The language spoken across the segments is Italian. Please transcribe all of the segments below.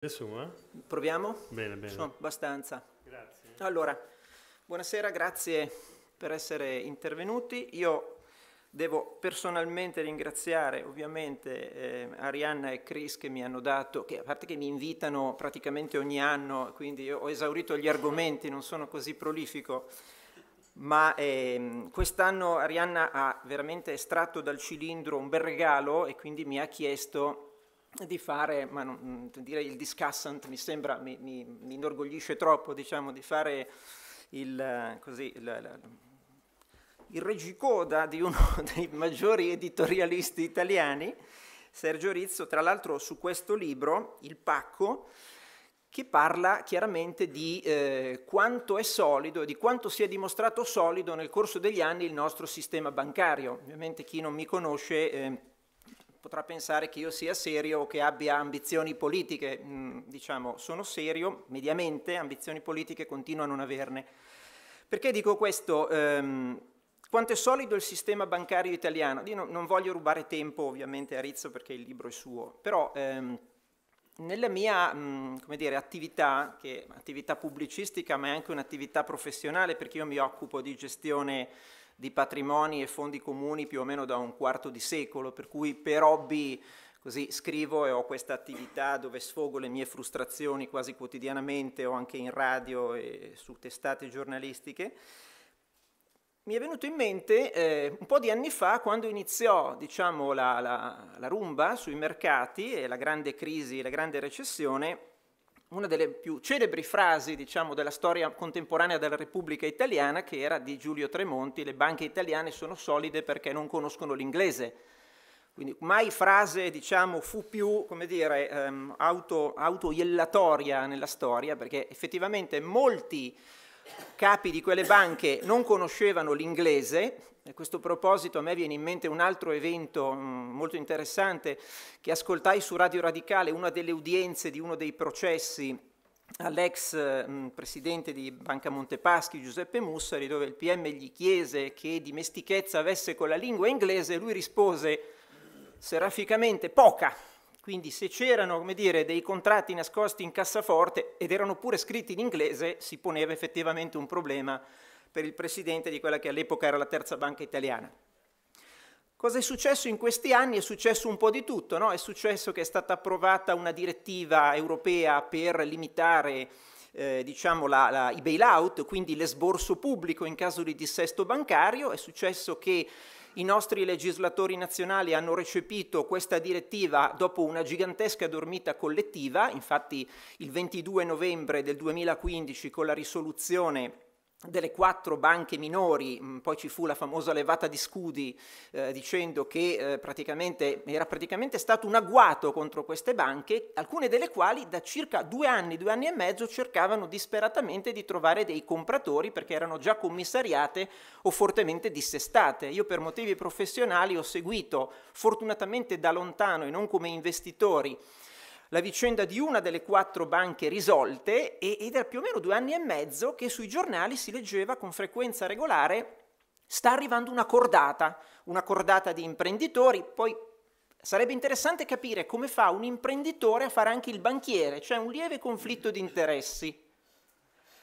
Adesso, eh? Proviamo? Bene, bene. Sono abbastanza. Grazie. Allora, buonasera, grazie per essere intervenuti. Io devo personalmente ringraziare ovviamente eh, Arianna e Chris che mi hanno dato, che a parte che mi invitano praticamente ogni anno, quindi ho esaurito gli argomenti, non sono così prolifico, ma ehm, quest'anno Arianna ha veramente estratto dal cilindro un bel regalo e quindi mi ha chiesto di fare, ma non, mm, dire il discussant mi sembra, mi, mi, mi inorgoglisce troppo, diciamo, di fare il, così, il, il, il reggicoda di uno dei maggiori editorialisti italiani, Sergio Rizzo, tra l'altro su questo libro, Il Pacco, che parla chiaramente di eh, quanto è solido, di quanto si è dimostrato solido nel corso degli anni il nostro sistema bancario. Ovviamente chi non mi conosce... Eh, potrà pensare che io sia serio o che abbia ambizioni politiche. Mm, diciamo, sono serio, mediamente, ambizioni politiche continuo a non averne. Perché dico questo? Ehm, quanto è solido il sistema bancario italiano? Io no, non voglio rubare tempo ovviamente a Rizzo perché il libro è suo, però ehm, nella mia mh, mm, dire, attività, che è un'attività pubblicistica ma è anche un'attività professionale perché io mi occupo di gestione di patrimoni e fondi comuni più o meno da un quarto di secolo, per cui per hobby così scrivo e ho questa attività dove sfogo le mie frustrazioni quasi quotidianamente o anche in radio e su testate giornalistiche. Mi è venuto in mente eh, un po' di anni fa quando iniziò diciamo, la, la, la rumba sui mercati e la grande crisi, la grande recessione, una delle più celebri frasi diciamo, della storia contemporanea della Repubblica Italiana, che era di Giulio Tremonti, le banche italiane sono solide perché non conoscono l'inglese. Quindi mai frase diciamo, fu più come dire, ehm, auto, autoiellatoria nella storia, perché effettivamente molti capi di quelle banche non conoscevano l'inglese, a questo proposito a me viene in mente un altro evento mm, molto interessante che ascoltai su Radio Radicale, una delle udienze di uno dei processi all'ex mm, presidente di Banca Montepaschi Giuseppe Mussari, dove il PM gli chiese che dimestichezza avesse con la lingua inglese e lui rispose seraficamente poca. Quindi se c'erano dire, dei contratti nascosti in cassaforte ed erano pure scritti in inglese, si poneva effettivamente un problema per il presidente di quella che all'epoca era la terza banca italiana. Cosa è successo in questi anni? È successo un po' di tutto, no? È successo che è stata approvata una direttiva europea per limitare eh, diciamo la, la, i bailout, quindi l'esborso pubblico in caso di dissesto bancario, è successo che i nostri legislatori nazionali hanno recepito questa direttiva dopo una gigantesca dormita collettiva, infatti il 22 novembre del 2015 con la risoluzione delle quattro banche minori, mm, poi ci fu la famosa levata di scudi eh, dicendo che eh, praticamente, era praticamente stato un agguato contro queste banche, alcune delle quali da circa due anni, due anni e mezzo cercavano disperatamente di trovare dei compratori perché erano già commissariate o fortemente dissestate. Io per motivi professionali ho seguito fortunatamente da lontano e non come investitori la vicenda di una delle quattro banche risolte e, ed era più o meno due anni e mezzo che sui giornali si leggeva con frequenza regolare sta arrivando una cordata, una cordata di imprenditori, poi sarebbe interessante capire come fa un imprenditore a fare anche il banchiere, cioè un lieve conflitto di interessi.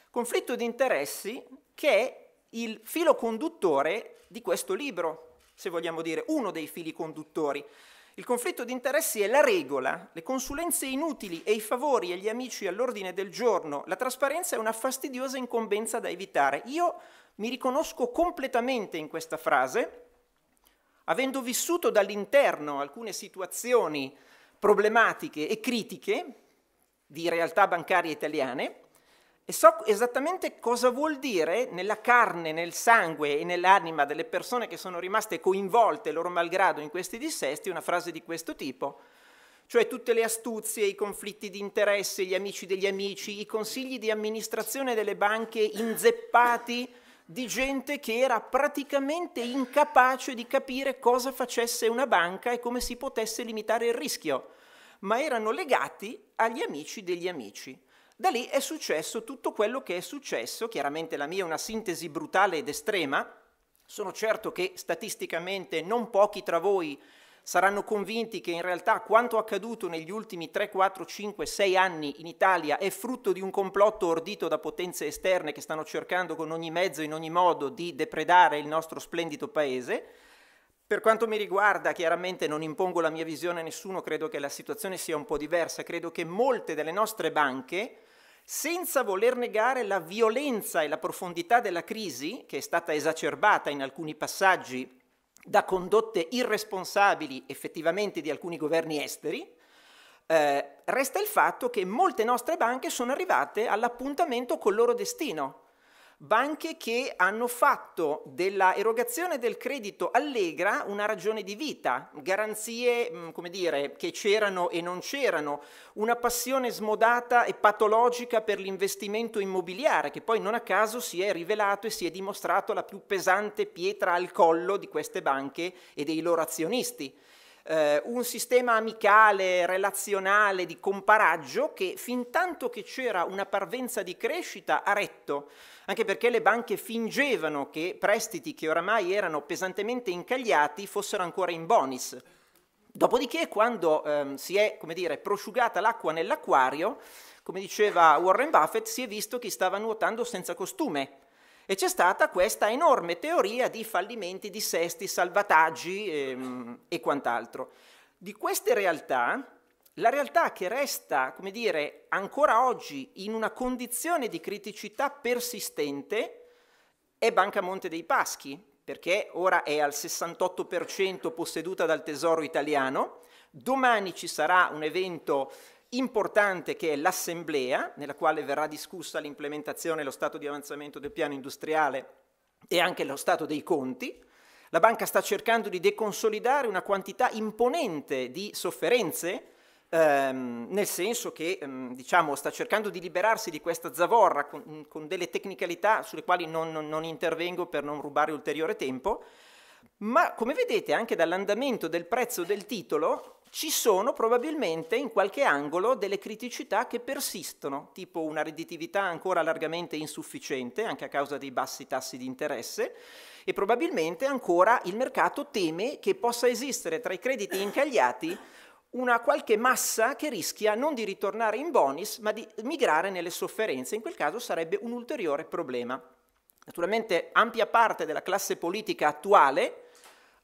Conflitto di interessi che è il filo conduttore di questo libro, se vogliamo dire, uno dei fili conduttori. Il conflitto di interessi è la regola, le consulenze inutili e i favori e gli amici all'ordine del giorno, la trasparenza è una fastidiosa incombenza da evitare. Io mi riconosco completamente in questa frase, avendo vissuto dall'interno alcune situazioni problematiche e critiche di realtà bancarie italiane, e so esattamente cosa vuol dire nella carne, nel sangue e nell'anima delle persone che sono rimaste coinvolte loro malgrado in questi dissesti una frase di questo tipo, cioè tutte le astuzie, i conflitti di interesse, gli amici degli amici, i consigli di amministrazione delle banche inzeppati di gente che era praticamente incapace di capire cosa facesse una banca e come si potesse limitare il rischio, ma erano legati agli amici degli amici. Da lì è successo tutto quello che è successo, chiaramente la mia è una sintesi brutale ed estrema, sono certo che statisticamente non pochi tra voi saranno convinti che in realtà quanto accaduto negli ultimi 3, 4, 5, 6 anni in Italia è frutto di un complotto ordito da potenze esterne che stanno cercando con ogni mezzo e in ogni modo di depredare il nostro splendido paese, per quanto mi riguarda, chiaramente non impongo la mia visione a nessuno, credo che la situazione sia un po' diversa, credo che molte delle nostre banche, senza voler negare la violenza e la profondità della crisi, che è stata esacerbata in alcuni passaggi da condotte irresponsabili effettivamente di alcuni governi esteri, eh, resta il fatto che molte nostre banche sono arrivate all'appuntamento col loro destino, banche che hanno fatto della erogazione del credito allegra una ragione di vita, garanzie, mm, come dire, che c'erano e non c'erano, una passione smodata e patologica per l'investimento immobiliare, che poi non a caso si è rivelato e si è dimostrato la più pesante pietra al collo di queste banche e dei loro azionisti. Uh, un sistema amicale, relazionale, di comparaggio che fin tanto che c'era una parvenza di crescita ha retto anche perché le banche fingevano che prestiti che oramai erano pesantemente incagliati fossero ancora in bonus. Dopodiché, quando ehm, si è, come dire, prosciugata l'acqua nell'acquario, come diceva Warren Buffett, si è visto chi stava nuotando senza costume, e c'è stata questa enorme teoria di fallimenti, dissesti, salvataggi ehm, e quant'altro. Di queste realtà la realtà che resta, come dire, ancora oggi in una condizione di criticità persistente è Banca Monte dei Paschi, perché ora è al 68% posseduta dal Tesoro italiano. Domani ci sarà un evento importante che è l'assemblea, nella quale verrà discussa l'implementazione e lo stato di avanzamento del piano industriale e anche lo stato dei conti. La banca sta cercando di deconsolidare una quantità imponente di sofferenze ehm, nel senso che ehm, diciamo, sta cercando di liberarsi di questa zavorra con, mm, con delle tecnicalità sulle quali non, non, non intervengo per non rubare ulteriore tempo, ma come vedete anche dall'andamento del prezzo del titolo ci sono probabilmente in qualche angolo delle criticità che persistono, tipo una redditività ancora largamente insufficiente, anche a causa dei bassi tassi di interesse, e probabilmente ancora il mercato teme che possa esistere tra i crediti incagliati una qualche massa che rischia non di ritornare in bonis, ma di migrare nelle sofferenze. In quel caso sarebbe un ulteriore problema. Naturalmente ampia parte della classe politica attuale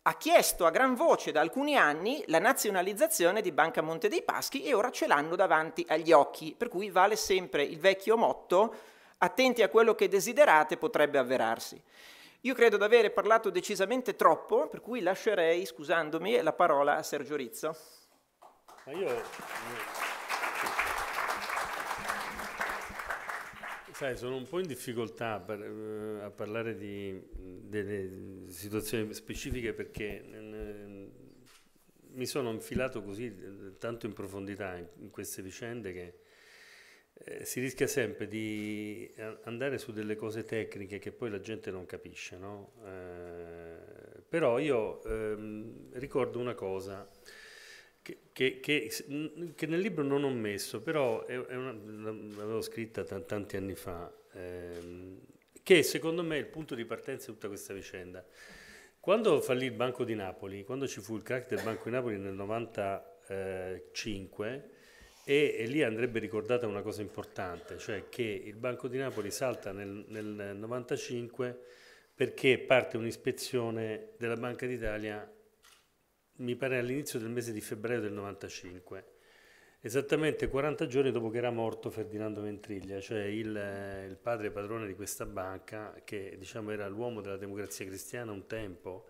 ha chiesto a gran voce da alcuni anni la nazionalizzazione di Banca Monte dei Paschi e ora ce l'hanno davanti agli occhi, per cui vale sempre il vecchio motto attenti a quello che desiderate potrebbe avverarsi. Io credo di avere parlato decisamente troppo, per cui lascerei, scusandomi, la parola a Sergio Rizzo. Ma io... Eh, Sai, sono un po' in difficoltà per, eh, a parlare di, delle situazioni specifiche perché eh, mi sono infilato così eh, tanto in profondità in, in queste vicende che eh, si rischia sempre di eh, andare su delle cose tecniche che poi la gente non capisce, no? però io ehm, ricordo una cosa che, che, che, nel libro non ho messo, però è, è una, l'avevo scritta t- tanti anni fa, ehm, che secondo me è il punto di partenza di tutta questa vicenda. Quando fallì il Banco di Napoli, quando ci fu il crack del Banco di Napoli nel 1995, eh, e, e lì andrebbe ricordata una cosa importante, cioè che il Banco di Napoli salta nel, 1995 perché parte un'ispezione della Banca d'Italia mi pare all'inizio del mese di febbraio del 95, esattamente 40 giorni dopo che era morto Ferdinando Ventriglia, cioè il, eh, il padre padrone di questa banca, che diciamo era l'uomo della democrazia cristiana un tempo,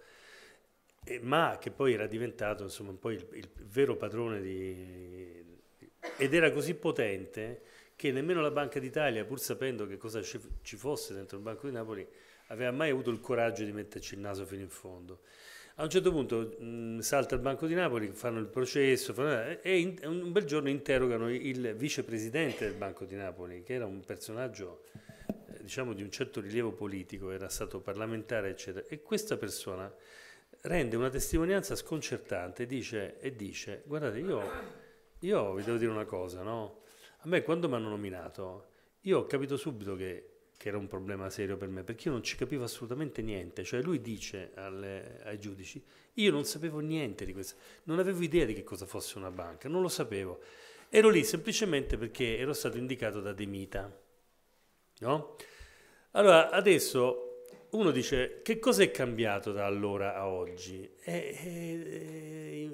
eh, ma che poi era diventato insomma, poi il, il vero padrone di, ed era così potente che nemmeno la Banca d'Italia, pur sapendo che cosa ci fosse dentro il Banco di Napoli, aveva mai avuto il coraggio di metterci il naso fino in fondo. A un certo punto mh, mm, salta il Banco di Napoli, fanno il processo fanno, e in, un bel giorno interrogano il vicepresidente del Banco di Napoli, che era un personaggio eh, diciamo di un certo rilievo politico, era stato parlamentare, eccetera. E questa persona rende una testimonianza sconcertante dice, e dice, guardate, io, io vi devo dire una cosa, no? A me quando mi hanno nominato, io ho capito subito che che era un problema serio per me, perché io non ci capivo assolutamente niente. Cioè lui dice alle, ai giudici, io non sapevo niente di questo, non avevo idea di che cosa fosse una banca, non lo sapevo. Ero lì semplicemente perché ero stato indicato da Demita. No? Allora, adesso uno dice, che cosa è cambiato da allora a oggi? E, e, e,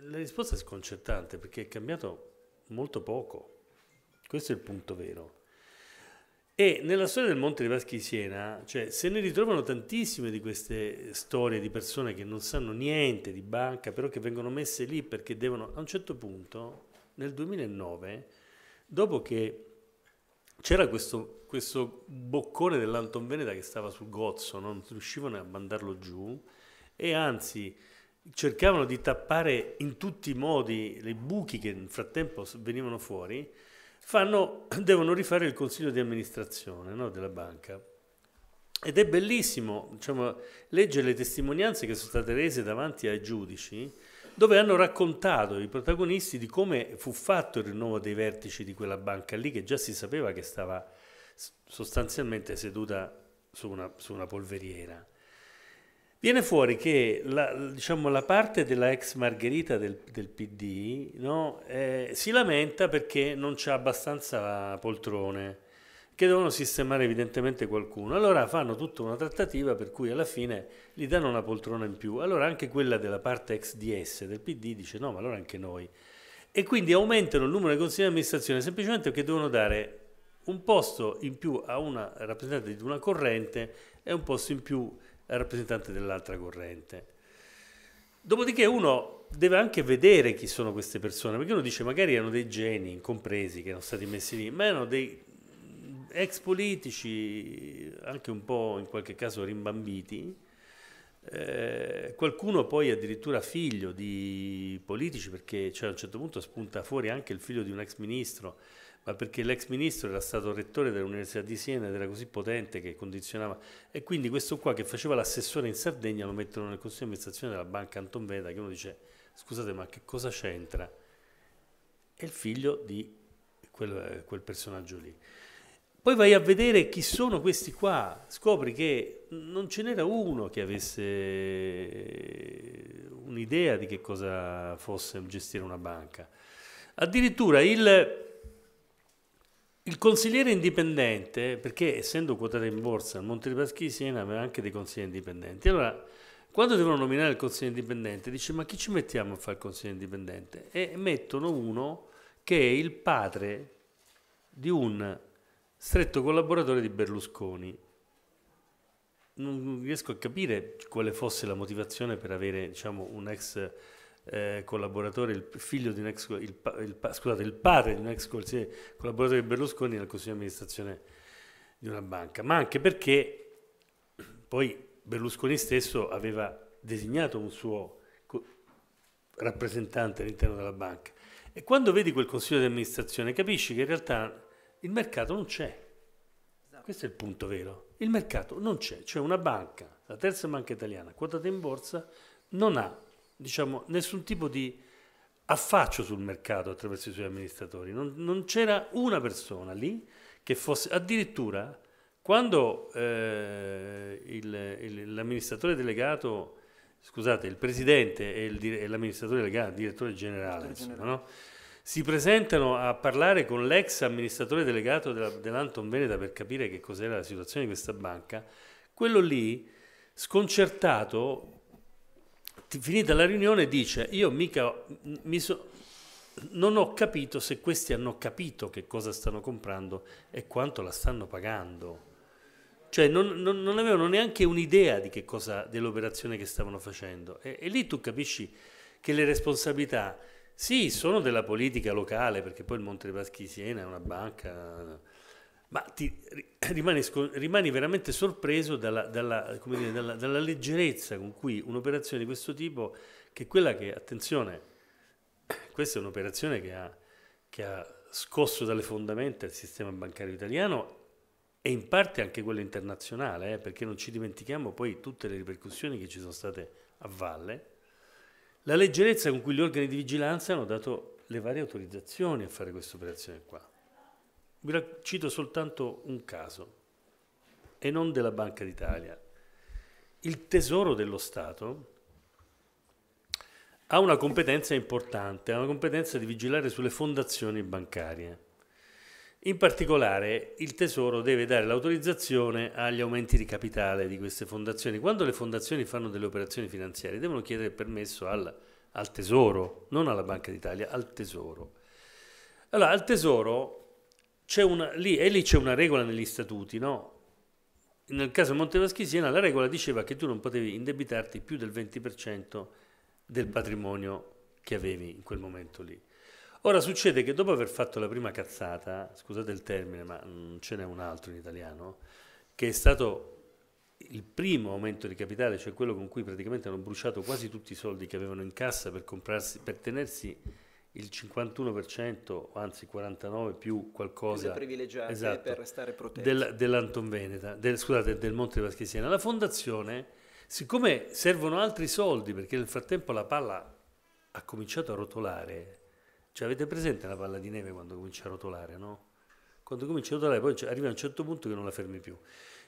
la risposta è sconcertante, perché è cambiato molto poco. Questo è il punto vero. E nella storia del Monte dei Paschi di Siena, cioè, se ne ritrovano tantissime di queste storie di persone che non sanno niente di banca, però che vengono messe lì perché devono... A un certo punto, nel 2009, dopo che c'era questo, questo boccone dell'Anton Veneta che stava sul gozzo, non riuscivano a mandarlo giù, e anzi cercavano di tappare in tutti i modi i buchi che nel frattempo venivano fuori, fanno, devono rifare il consiglio di amministrazione no, della banca. Ed è bellissimo diciamo, leggere le testimonianze che sono state rese davanti ai giudici, dove hanno raccontato i protagonisti di come fu fatto il rinnovo dei vertici di quella banca lì, che già si sapeva che stava sostanzialmente seduta su una, su una polveriera. Viene fuori che la, diciamo, la parte della ex Margherita del, del PD no, eh, si lamenta perché non c'è abbastanza poltrone, che devono sistemare evidentemente qualcuno. Allora fanno tutta una trattativa per cui alla fine gli danno una poltrona in più. Allora anche quella della parte ex DS del PD dice no, ma allora anche noi. E quindi aumentano il numero dei consigli di amministrazione semplicemente perché devono dare un posto in più a una rappresentante di una corrente e un posto in più a rappresentante dell'altra corrente. Dopodiché uno deve anche vedere chi sono queste persone, perché uno dice magari erano dei geni incompresi che erano stati messi lì, ma erano dei ex politici, anche un po' in qualche caso rimbambiti, eh, qualcuno poi addirittura figlio di politici, perché cioè, a un certo punto spunta fuori anche il figlio di un ex ministro, ma perché l'ex ministro era stato rettore dell'Università di Siena ed era così potente che condizionava. E quindi questo qua che faceva l'assessore in Sardegna lo mettono nel consiglio di amministrazione della banca Anton Veda, che uno dice, scusate ma che cosa c'entra? È il figlio di quel, quel personaggio lì. Poi vai a vedere chi sono questi qua, scopri che non ce n'era uno che avesse un'idea di che cosa fosse gestire una banca. Addirittura il, il consigliere indipendente, perché essendo quotata in borsa, il Monte di Paschi Siena aveva anche dei consiglieri indipendenti. Allora, quando devono nominare il consigliere indipendente, dice ma chi ci mettiamo a fare il consigliere indipendente? E mettono uno che è il padre di un stretto collaboratore di Berlusconi. Non riesco a capire quale fosse la motivazione per avere diciamo, un ex eh, collaboratore, il figlio di un ex, il, il, scusate, il padre di un ex collaboratore di Berlusconi nel consiglio di amministrazione di una banca, ma anche perché poi Berlusconi stesso aveva designato un suo rappresentante all'interno della banca. E quando vedi quel consiglio di amministrazione capisci che in realtà il mercato non c'è. Esatto. Questo è il punto vero. Il mercato non c'è, cioè una banca, la terza banca italiana, quotata in borsa, non ha diciamo, nessun tipo di affaccio sul mercato attraverso i suoi amministratori. Non, non c'era una persona lì che fosse, addirittura quando eh, il, il, l'amministratore delegato, scusate, il presidente e, il, e l'amministratore delegato, il direttore generale, il direttore generale. no? si presentano a parlare con l'ex amministratore delegato della, dell'Anton Veneta per capire che cos'era la situazione di questa banca, quello lì sconcertato finita la riunione dice io mica mi so, non ho capito se questi hanno capito che cosa stanno comprando e quanto la stanno pagando. Cioè non, non, non avevano neanche un'idea di che cosa, dell'operazione che stavano facendo. E, e lì tu capisci che le responsabilità, sì, sono della politica locale, perché poi il Monte dei Paschi Siena è una banca ma ti, rimani, rimani, veramente sorpreso dalla, dalla, dire, dalla, dalla, leggerezza con cui un'operazione di questo tipo, che è quella che, attenzione, questa è un'operazione che ha, che ha scosso dalle fondamenta il sistema bancario italiano e in parte anche quello internazionale, eh, perché non ci dimentichiamo poi tutte le ripercussioni che ci sono state a valle, la leggerezza con cui gli organi di vigilanza hanno dato le varie autorizzazioni a fare questa operazione qua. Vi cito soltanto un caso, e non della Banca d'Italia. Il Tesoro dello Stato ha una competenza importante, ha una competenza di vigilare sulle fondazioni bancarie. In particolare il Tesoro deve dare l'autorizzazione agli aumenti di capitale di queste fondazioni. Quando le fondazioni fanno delle operazioni finanziarie devono chiedere permesso al, al Tesoro, non alla Banca d'Italia, al Tesoro. Allora, al Tesoro una, lì, e lì c'è una regola negli statuti, no? Nel caso Montevaschi Siena la regola diceva che tu non potevi indebitarti più del 20% del patrimonio che avevi in quel momento lì. Ora succede che dopo aver fatto la prima cazzata, scusate il termine, ma mh, mm, ce n'è un altro in italiano, che è stato il primo aumento di capitale, cioè quello con cui praticamente hanno bruciato quasi tutti i soldi che avevano in cassa per, per tenersi il 51%, anzi 49% più qualcosa privilegiate esatto, per restare protetti del, dell'Anton Veneta, del, scusate, del Monte di Vaschesiana. La fondazione, siccome servono altri soldi perché nel frattempo la palla ha cominciato a rotolare, cioè avete presente la palla di neve quando comincia a rotolare, no? Quando comincia a rotolare poi arriva a un certo punto che non la fermi più.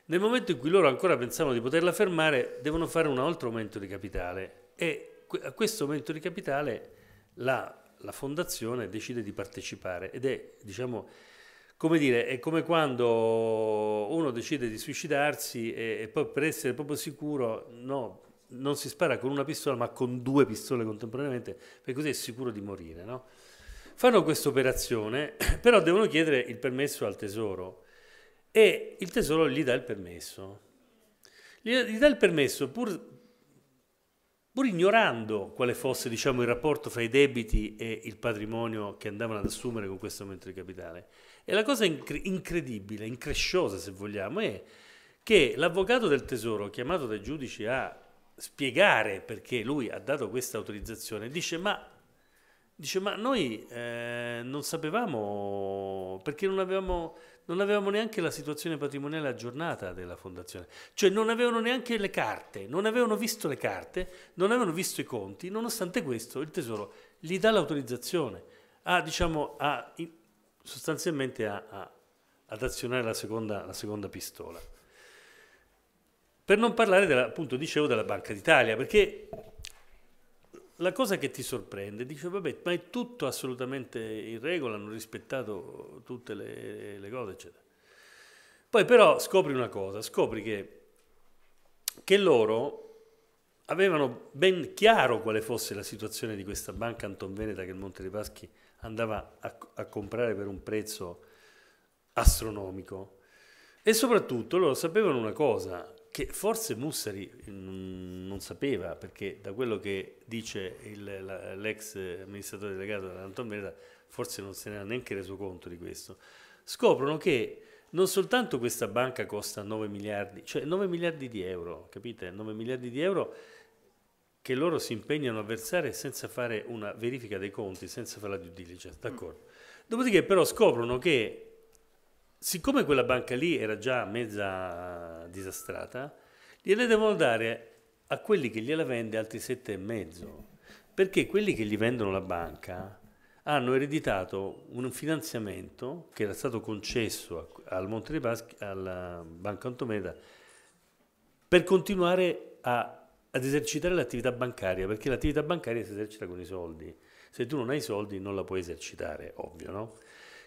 Nel momento in cui loro ancora pensavano di poterla fermare, devono fare un altro aumento di capitale e a questo aumento di capitale la la fondazione decide di partecipare ed è, diciamo, come dire, è come quando uno decide di suicidarsi e, e poi per essere proprio sicuro, no, non si spara con una pistola ma con due pistole contemporaneamente, perché così è sicuro di morire, no? Fanno questa operazione, però devono chiedere il permesso al tesoro e il tesoro gli dà il permesso. Gli, gli dà il permesso pur pur ignorando quale fosse diciamo, il rapporto fra i debiti e il patrimonio che andavano ad assumere con questo aumento di capitale. E la cosa incre- incredibile, incresciosa se vogliamo, è che l'avvocato del tesoro chiamato dai giudici a spiegare perché lui ha dato questa autorizzazione dice ma, dice, ma noi eh, non sapevamo perché non avevamo non avevamo neanche la situazione patrimoniale aggiornata della fondazione, cioè non avevano neanche le carte, non avevano visto le carte, non avevano visto i conti, nonostante questo il Tesoro gli dà l'autorizzazione a, diciamo, a, sostanzialmente a, a, ad azionare la seconda, la seconda pistola. Per non parlare della, appunto, dicevo, della Banca d'Italia, perché la cosa che ti sorprende, dice vabbè, ma è tutto assolutamente in regola, hanno rispettato tutte le, le cose, eccetera. Poi però scopri una cosa, scopri che, che loro avevano ben chiaro quale fosse la situazione di questa banca Anton Veneta che il Monte dei Paschi andava a, a comprare per un prezzo astronomico. E soprattutto loro sapevano una cosa, che forse Mussari mm, non sapeva, perché da quello che dice l'ex amministratore delegato Anton Veneta, forse non se ne era neanche reso conto di questo, scoprono che non soltanto questa banca costa 9 miliardi, cioè 9 miliardi di euro, capite? 9 miliardi di euro che loro si impegnano a versare senza fare una verifica dei conti, senza fare la due diligence, d'accordo? Mm. Dopodiché però scoprono che siccome quella banca lì era già mezza disastrata, gliela devono dare a quelli che gliela vende altri sette e mezzo, perché quelli che gli vendono la banca hanno ereditato un finanziamento che era stato concesso al Monte dei Paschi, alla Banca Antomeda, per continuare a, ad esercitare l'attività bancaria, perché l'attività bancaria si esercita con i soldi. Se tu non hai soldi non la puoi esercitare, ovvio, no?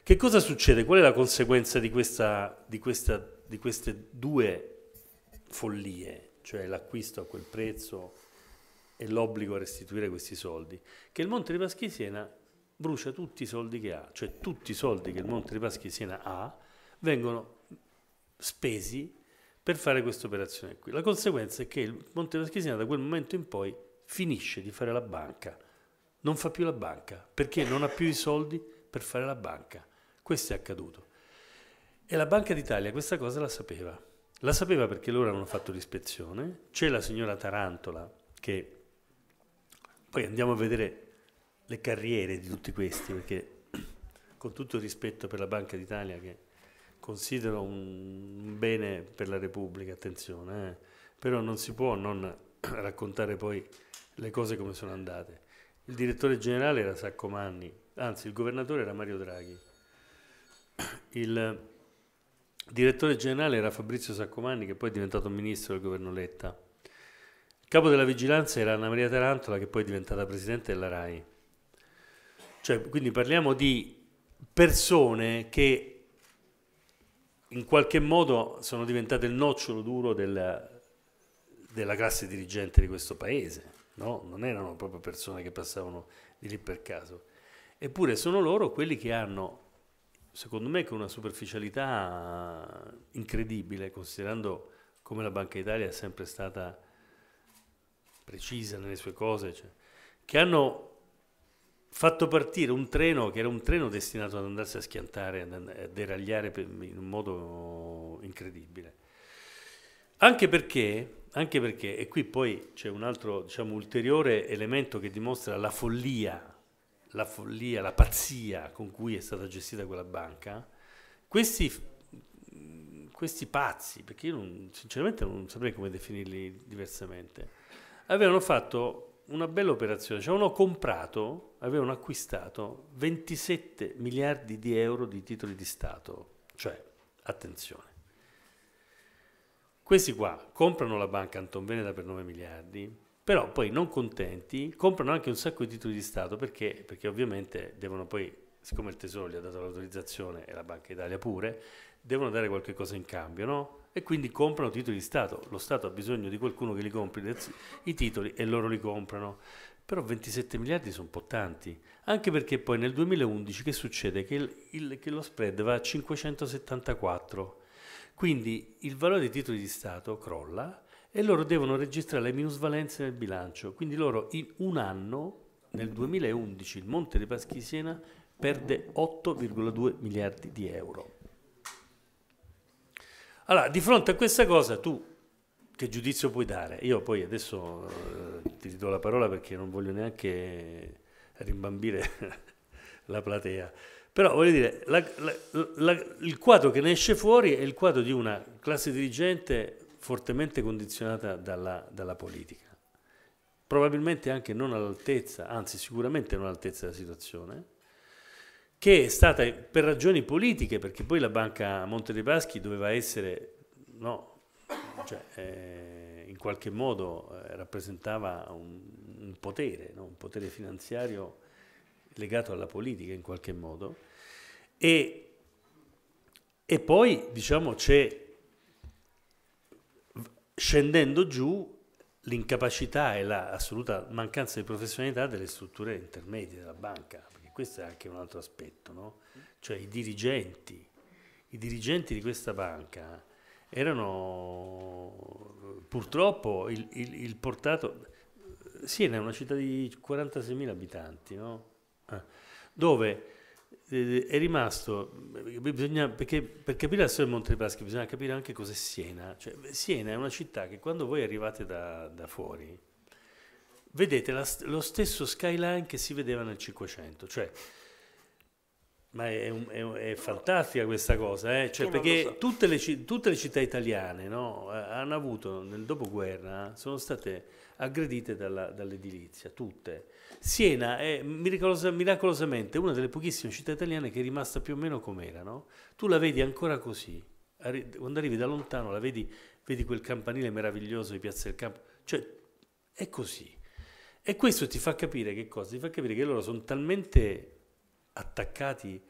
Che cosa succede? Qual è la conseguenza di, questa, di, questa, di queste due follie, cioè l'acquisto a quel prezzo e l'obbligo a restituire questi soldi? Che il Monte di Paschi Siena brucia tutti i soldi che ha, cioè tutti i soldi che il Monte di Paschi Siena ha vengono spesi per fare questa operazione qui. La conseguenza è che il Monte di Paschi Siena da quel momento in poi finisce di fare la banca, non fa più la banca perché non ha più i soldi per fare la banca. Questo è accaduto. E la Banca d'Italia questa cosa la sapeva. La sapeva perché loro hanno fatto l'ispezione, c'è la signora Tarantola che poi andiamo a vedere le carriere di tutti questi, perché con tutto il rispetto per la Banca d'Italia che considero un bene per la Repubblica, attenzione, eh, però non si può non raccontare poi le cose come sono andate. Il direttore generale era Saccomanni, anzi il governatore era Mario Draghi. Il direttore generale era Fabrizio Saccomanni, che poi è diventato ministro del governo Letta. Il capo della vigilanza era Anna Maria Tarantola, che poi è diventata presidente della RAI. Cioè, quindi parliamo di persone che in qualche modo sono diventate il nocciolo duro della, della classe dirigente di questo paese, no? non erano proprio persone che passavano di lì per caso, eppure sono loro quelli che hanno secondo me con una superficialità incredibile, considerando come la Banca Italia è sempre stata precisa nelle sue cose, cioè, che hanno fatto partire un treno che era un treno destinato ad andarsi a schiantare, a deragliare in un modo incredibile. Anche perché, anche perché e qui poi c'è un altro diciamo, ulteriore elemento che dimostra la follia la follia, la pazzia con cui è stata gestita quella banca, questi, questi pazzi, perché io non, sinceramente non saprei come definirli diversamente, avevano fatto una bella operazione, cioè avevano comprato, avevano acquistato 27 miliardi di euro di titoli di Stato, cioè attenzione. Questi qua comprano la banca Antonveneta per 9 miliardi, però poi non contenti comprano anche un sacco di titoli di Stato perché, perché ovviamente devono poi, siccome il Tesoro gli ha dato l'autorizzazione e la Banca Italia pure, devono dare qualche cosa in cambio, no? E quindi comprano titoli di Stato, lo Stato ha bisogno di qualcuno che li compri i titoli e loro li comprano. Però 27 miliardi sono un po' tanti, anche perché poi nel 2011 che succede? Che, il, il, che lo spread va a 574, quindi il valore dei titoli di Stato crolla e loro devono registrare le minusvalenze nel bilancio. Quindi loro in un anno, nel 2011, il Monte dei Paschi Siena perde 8,2 miliardi di euro. Allora, di fronte a questa cosa tu che giudizio puoi dare? Io poi adesso eh, ti do la parola perché non voglio neanche rimbambire la platea. Però voglio dire, la, la, la, il quadro che ne esce fuori è il quadro di una classe dirigente fortemente condizionata dalla, dalla politica, probabilmente anche non all'altezza, anzi sicuramente non all'altezza della situazione, che è stata per ragioni politiche, perché poi la banca Monte dei Paschi doveva essere, no, cioè, eh, in qualche modo eh, rappresentava un, un potere, no? un potere finanziario legato alla politica in qualche modo, e, e poi diciamo c'è scendendo giù l'incapacità e l'assoluta mancanza di professionalità delle strutture intermedie della banca, perché questo è anche un altro aspetto, no? cioè i dirigenti, i dirigenti di questa banca erano purtroppo il, il, il portato... Siena è una città di 46.000 abitanti, no? ah, dove eh, è rimasto mm, bisogna, perché per capire la storia del Monte dei Paschi bisogna capire anche cos'è Siena cioè, Siena è una città che quando voi arrivate da, da fuori vedete la, lo stesso skyline che si vedeva nel 500 cioè, ma è, è, è, fantastica questa cosa eh? cioè, perché so. tutte, le, tutte le, città italiane no, eh, hanno avuto nel dopoguerra sono state aggredite dalla, dall'edilizia tutte Siena è miracolos- miracolosamente una delle pochissime città italiane che è rimasta più o meno com'era, no? Tu la vedi ancora così, Arri- quando arrivi da lontano la vedi, vedi quel campanile meraviglioso di Piazza del Campo, cioè è così. E questo ti fa capire che cosa? Ti fa capire che loro sono talmente attaccati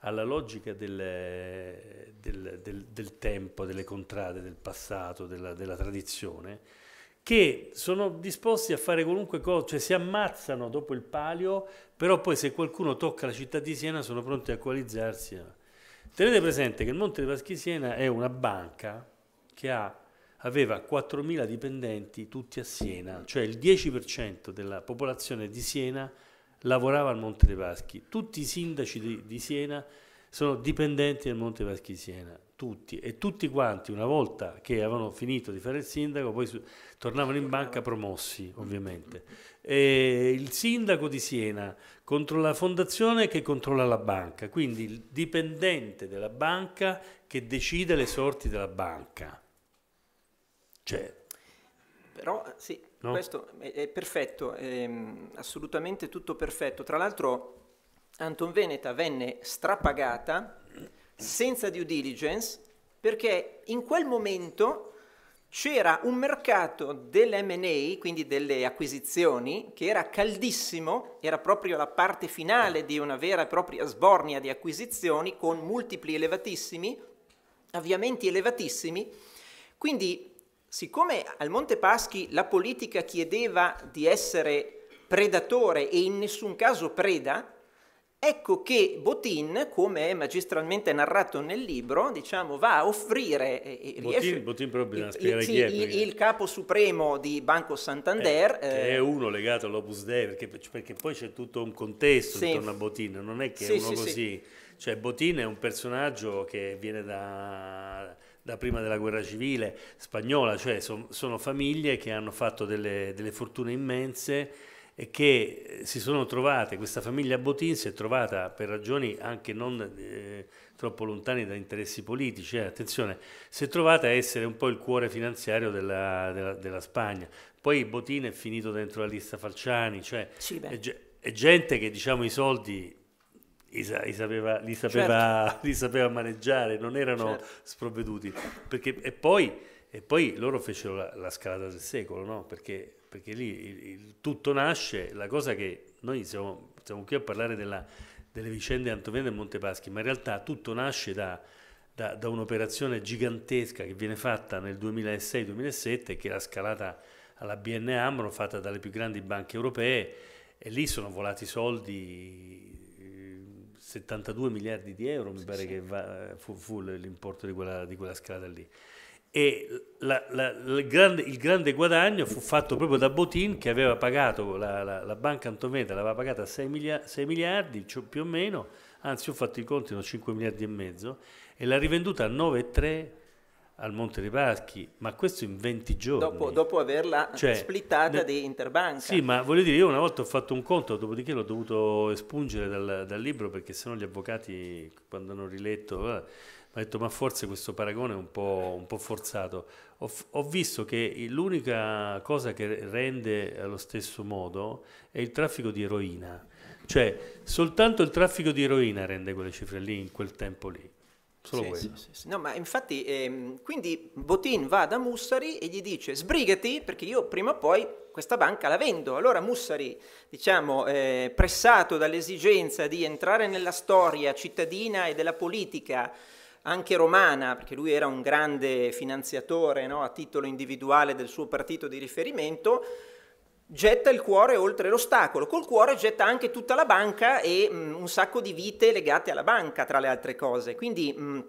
alla logica del, del, del, del tempo, delle contrade, del passato, della, della tradizione, che sono disposti a fare qualunque cosa, cioè si ammazzano dopo il palio, però poi se qualcuno tocca la città di Siena sono pronti a coalizzarsi. Tenete presente che il Monte dei Paschi Siena è una banca che ha, aveva 4.000 dipendenti tutti a Siena, cioè il 10% della popolazione di Siena lavorava al Monte dei Paschi. Tutti i sindaci di, di Siena sono dipendenti del Monte dei Paschi Siena tutti e tutti quanti una volta che avevano finito di fare il sindaco poi su, tornavano in banca promossi ovviamente e il sindaco di Siena contro la fondazione che controlla la banca quindi il dipendente della banca che decide le sorti della banca cioè però sì no? questo è, è perfetto è ehm, assolutamente tutto perfetto tra l'altro Anton Veneta venne strapagata senza due diligence perché in quel momento c'era un mercato dell'MA, quindi delle acquisizioni, che era caldissimo, era proprio la parte finale di una vera e propria sbornia di acquisizioni con multipli elevatissimi, avviamenti elevatissimi. Quindi, siccome al Monte Paschi la politica chiedeva di essere predatore e in nessun caso preda, Ecco che Botin, come è magistralmente narrato nel libro, diciamo, va a offrire eh, riesce, Botin, Botin il, sì, è, il, il, capo supremo di Banco Santander. Eh, eh, è uno legato all'Opus Dei, perché, perché poi c'è tutto un contesto sì. intorno a Botin, non è che sì, è uno così. Cioè Botin è un personaggio che viene da, da prima della guerra civile spagnola, cioè son, sono famiglie che hanno fatto delle, delle fortune immense che eh, si sono trovate, questa famiglia Botin si è trovata per ragioni anche non eh, troppo lontane da interessi politici, eh, attenzione, si è trovata a essere un po' il cuore finanziario della, della, della Spagna. Poi Botin è finito dentro la lista Falciani, cioè sì, è, è, gente che diciamo i soldi li, li, sapeva, li, sapeva, certo. li sapeva, maneggiare, non erano certo. sprovveduti. Perché, e, poi, e, poi, loro fecero la, la scalata del secolo, no? Perché perché lì il, il, tutto nasce, la cosa che noi siamo, siamo qui a parlare della, delle vicende Antonino e Montepaschi, ma in realtà tutto nasce da, da, da un'operazione gigantesca che viene fatta nel 2006-2007, che è la scalata alla BN Amro, fatta dalle più grandi banche europee, e lì sono volati soldi 72 eh, miliardi di euro, mi pare che va, eh, fu, fu l'importo di quella, di quella scalata lì e la, la, la, il, grande, il, grande, guadagno fu fatto proprio da Botin che aveva pagato la, banca Antometa, l'aveva pagata 6, milia, 6 miliardi cioè più o meno anzi ho fatto i conti sono 5 miliardi e mezzo e l'ha rivenduta a 9,3 al Monte dei Paschi, ma questo in 20 giorni. Dopo, dopo averla cioè, splittata ne, di Interbank. Sì, ma voglio dire, io una volta ho fatto un conto, dopodiché l'ho dovuto espungere dal, dal libro perché sennò gli avvocati, quando hanno riletto, ha detto ma forse questo paragone è un po', un po forzato. Ho, ho, visto che l'unica cosa che rende allo stesso modo è il traffico di eroina, cioè soltanto il traffico di eroina rende quelle cifre lì in quel tempo lì. Solo sì, quello. Sì, sì, no, ma infatti, ehm, quindi Botin va da Mussari e gli dice sbrigati perché io prima o poi questa banca la vendo. Allora Mussari, diciamo, eh, pressato dall'esigenza di entrare nella storia cittadina e della politica, anche romana, perché lui era un grande finanziatore no, a titolo individuale del suo partito di riferimento, getta il cuore oltre l'ostacolo, col cuore getta anche tutta la banca e mh, mm, un sacco di vite legate alla banca, tra le altre cose. Quindi mh, mm,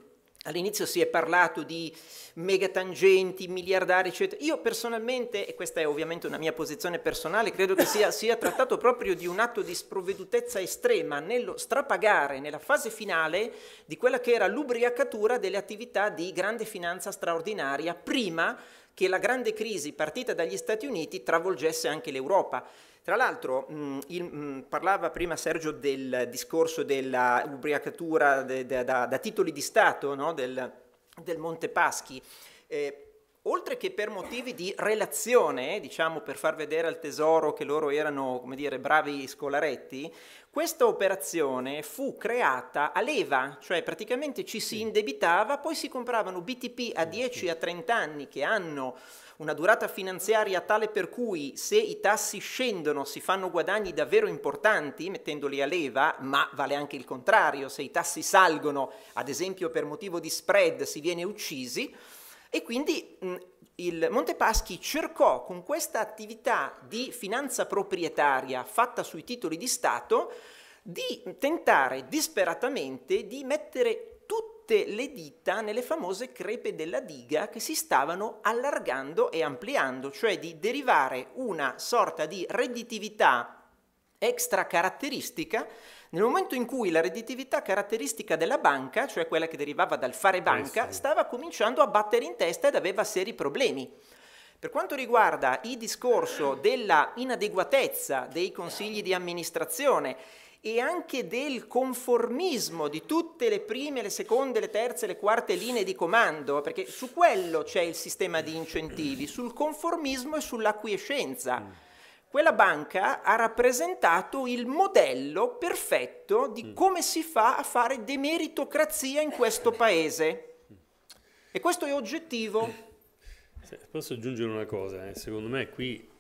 All'inizio si è parlato di megatangenti, miliardari, eccetera. Io personalmente, e questa è ovviamente una mia posizione personale, credo che sia, sia trattato proprio di un atto di sprovvedutezza estrema nello strapagare nella fase finale di quella che era l'ubriacatura delle attività di grande finanza straordinaria prima che la grande crisi partita dagli Stati Uniti travolgesse anche l'Europa. Tra l'altro, mh, il, mh, parlava prima Sergio del discorso della ubriacatura de, de, da, da, titoli di Stato no? del, del, Monte Paschi. Eh, oltre che per motivi di relazione, diciamo per far vedere al tesoro che loro erano, come dire, bravi scolaretti, questa operazione fu creata a leva, cioè praticamente ci si indebitava, poi si compravano BTP a 10 a 30 anni che hanno una durata finanziaria tale per cui se i tassi scendono si fanno guadagni davvero importanti mettendoli a leva, ma vale anche il contrario, se i tassi salgono, ad esempio per motivo di spread, si viene uccisi e quindi mh, il Montepaschi cercò con questa attività di finanza proprietaria fatta sui titoli di Stato di tentare disperatamente di mettere tutte le dita nelle famose crepe della diga che si stavano allargando e ampliando, cioè di derivare una sorta di redditività extra caratteristica nel momento in cui la redditività caratteristica della banca, cioè quella che derivava dal fare eh, banca, stava cominciando a battere in testa ed aveva seri problemi. Per quanto riguarda il discorso della inadeguatezza dei consigli di amministrazione e anche del conformismo di tutte le prime, le seconde, le terze, le quarte linee di comando, perché su quello c'è il sistema di incentivi, sul conformismo e sull'acquiescenza. Mm. Quella banca ha rappresentato il modello perfetto di mm. come si fa a fare demeritocrazia in questo paese. E questo è oggettivo. posso aggiungere una cosa, eh? secondo me qui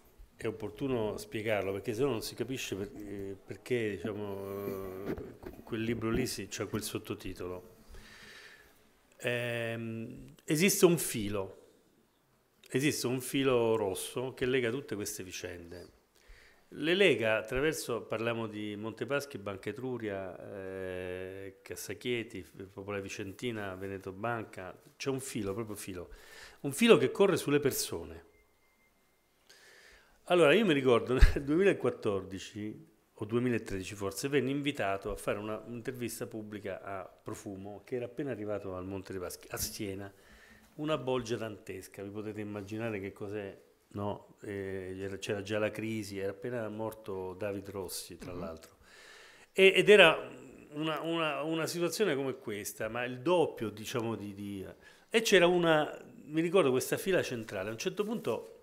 è opportuno spiegarlo perché sennò non si capisce per, eh, perché diciamo, quel libro lì sì, c'è quel sottotitolo. Eh, esiste un filo, esiste un filo rosso che lega tutte queste vicende. Le lega attraverso, parliamo di Montepaschi, Banca Etruria, eh, Cassachieti, Popolare Vicentina, Veneto Banca, c'è un filo, proprio filo, un filo che corre sulle persone allora, io mi ricordo nel 2014 o 2013 forse, venne invitato a fare un'intervista pubblica a Profumo, che era appena arrivato al Monte dei Paschi, a Siena, una bolgia dantesca, vi potete immaginare che cos'è, no? eh, c'era già la crisi, era appena morto David Rossi, tra mm-hmm. l'altro, e, ed era una, una, una, situazione come questa, ma il doppio, diciamo, di, di... E c'era una, mi ricordo questa fila centrale, a un certo punto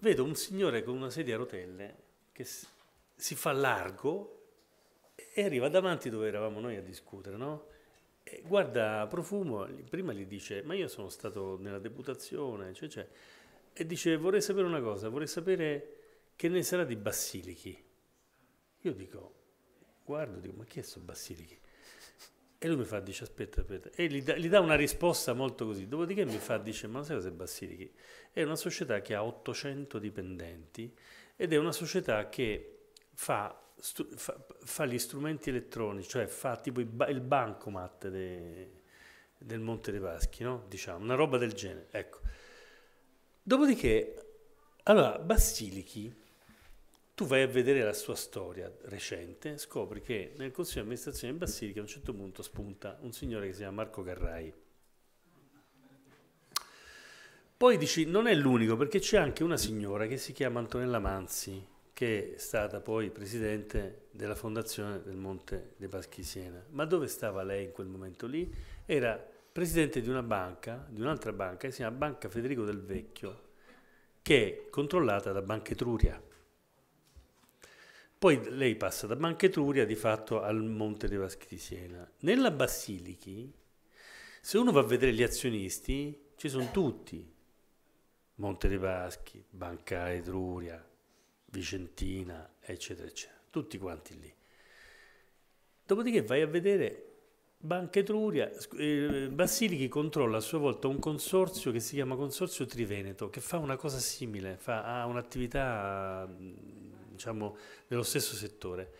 vedo un signore con una sedia a rotelle che si fa largo e arriva davanti dove eravamo noi a discutere, no? E guarda Profumo, prima gli dice, ma io sono stato nella deputazione, cioè, cioè, e dice, vorrei sapere una cosa, vorrei sapere che ne sarà di Basilichi. Io dico, guardo, dico, ma chi è sto Bassilichi? E lui mi fa, dice, aspetta, aspetta. E gli dà, gli dà una risposta molto così. Dopodiché mi fa, dice, ma sai cos'è Bassirichi? È una società che ha 800 dipendenti ed è una società che fa, stu, fa, fa gli strumenti elettronici, cioè fa tipo il, il bancomat de, del Monte dei Paschi, no? Diciamo, una roba del genere. Ecco. Dopodiché, allora, Bassilichi tu vai a vedere la sua storia recente, scopri che nel Consiglio di amministrazione in Basilica a un certo punto spunta un signore che si chiama Marco Carrai. Poi dici, non è l'unico, perché c'è anche una signora che si chiama Antonella Manzi, che è stata poi presidente della fondazione del Monte dei Paschi Siena. Ma dove stava lei in quel momento lì? Era presidente di una banca, di un'altra banca, che si chiama Banca Federico del Vecchio, che è controllata da Banca Etruria. Poi lei passa da Banca Etruria di fatto al Monte dei Vaschi di Siena. Nella Basilichi, se uno va a vedere gli azionisti, ci sono tutti. Monte dei Paschi, Banca Etruria, Vicentina, eccetera, eccetera. Tutti quanti lì. Dopodiché vai a vedere Banca Etruria, eh, Basilichi controlla a sua volta un consorzio che si chiama Consorzio Triveneto, che fa una cosa simile, fa, ha un'attività diciamo, nello stesso settore.